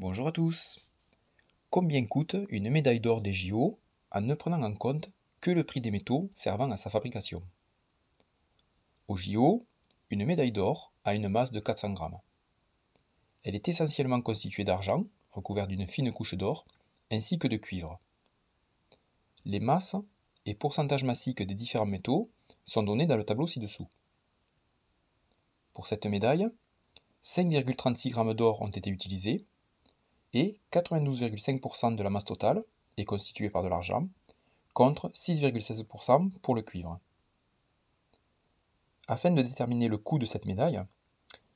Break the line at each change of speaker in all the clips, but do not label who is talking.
Bonjour à tous. Combien coûte une médaille d'or des JO en ne prenant en compte que le prix des métaux servant à sa fabrication Au JO, une médaille d'or a une masse de 400 grammes. Elle est essentiellement constituée d'argent, recouvert d'une fine couche d'or, ainsi que de cuivre. Les masses et pourcentages massiques des différents métaux sont donnés dans le tableau ci-dessous. Pour cette médaille, 5,36 g d'or ont été utilisés et 92,5% de la masse totale est constituée par de l'argent, contre 6,16% pour le cuivre. Afin de déterminer le coût de cette médaille,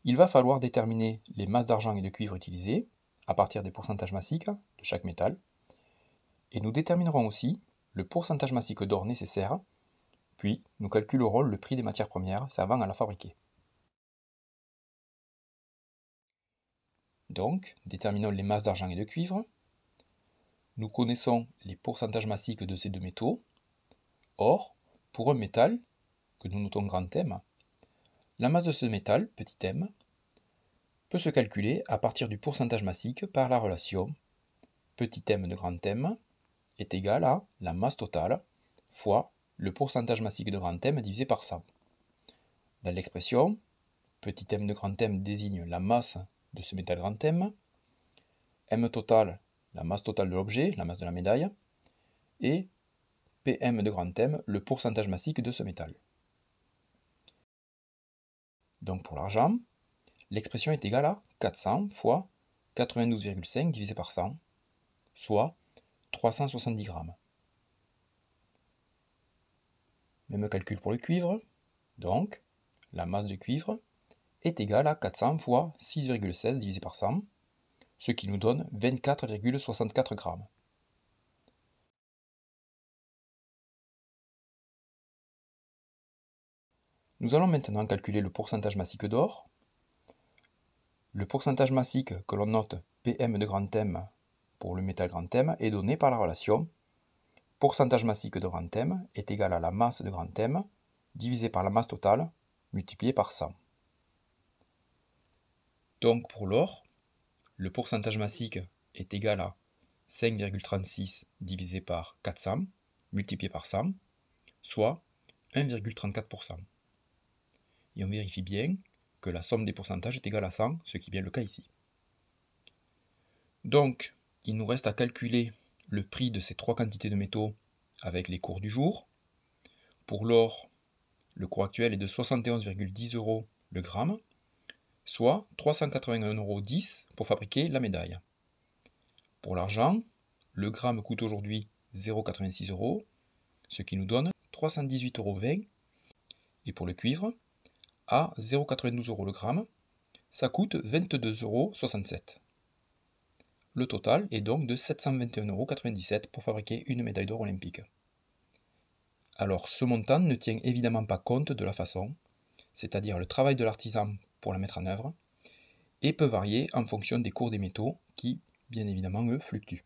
il va falloir déterminer les masses d'argent et de cuivre utilisées à partir des pourcentages massiques de chaque métal, et nous déterminerons aussi le pourcentage massique d'or nécessaire, puis nous calculerons le prix des matières premières servant à la fabriquer. Donc, déterminons les masses d'argent et de cuivre. Nous connaissons les pourcentages massiques de ces deux métaux. Or, pour un métal, que nous notons grand M, la masse de ce métal, petit m, peut se calculer à partir du pourcentage massique par la relation petit m de grand M est égal à la masse totale fois le pourcentage massique de grand M divisé par 100. Dans l'expression, petit m de grand M désigne la masse de ce métal grand M, M total, la masse totale de l'objet, la masse de la médaille, et PM de grand M, le pourcentage massique de ce métal. Donc pour l'argent, l'expression est égale à 400 fois 92,5 divisé par 100, soit 370 grammes. Même calcul pour le cuivre, donc la masse de cuivre est égal à 400 fois 6,16 divisé par 100, ce qui nous donne 24,64 g. Nous allons maintenant calculer le pourcentage massique d'or. Le pourcentage massique que l'on note PM de grand M pour le métal grand M est donné par la relation pourcentage massique de grand M est égal à la masse de grand M divisé par la masse totale multipliée par 100. Donc pour l'or, le pourcentage massique est égal à 5,36 divisé par 400 multiplié par 100, soit 1,34%. Et on vérifie bien que la somme des pourcentages est égale à 100, ce qui est bien le cas ici. Donc, il nous reste à calculer le prix de ces trois quantités de métaux avec les cours du jour. Pour l'or, le cours actuel est de 71,10 euros le gramme, soit 381,10€ euros pour fabriquer la médaille. Pour l'argent, le gramme coûte aujourd'hui 0,86 euros, ce qui nous donne 318,20 euros. Et pour le cuivre, à 0,92 euros le gramme, ça coûte 22,67 euros. Le total est donc de 721,97€ euros pour fabriquer une médaille d'or olympique. Alors ce montant ne tient évidemment pas compte de la façon, c'est-à-dire le travail de l'artisan pour la mettre en œuvre, et peut varier en fonction des cours des métaux qui, bien évidemment, eux, fluctuent.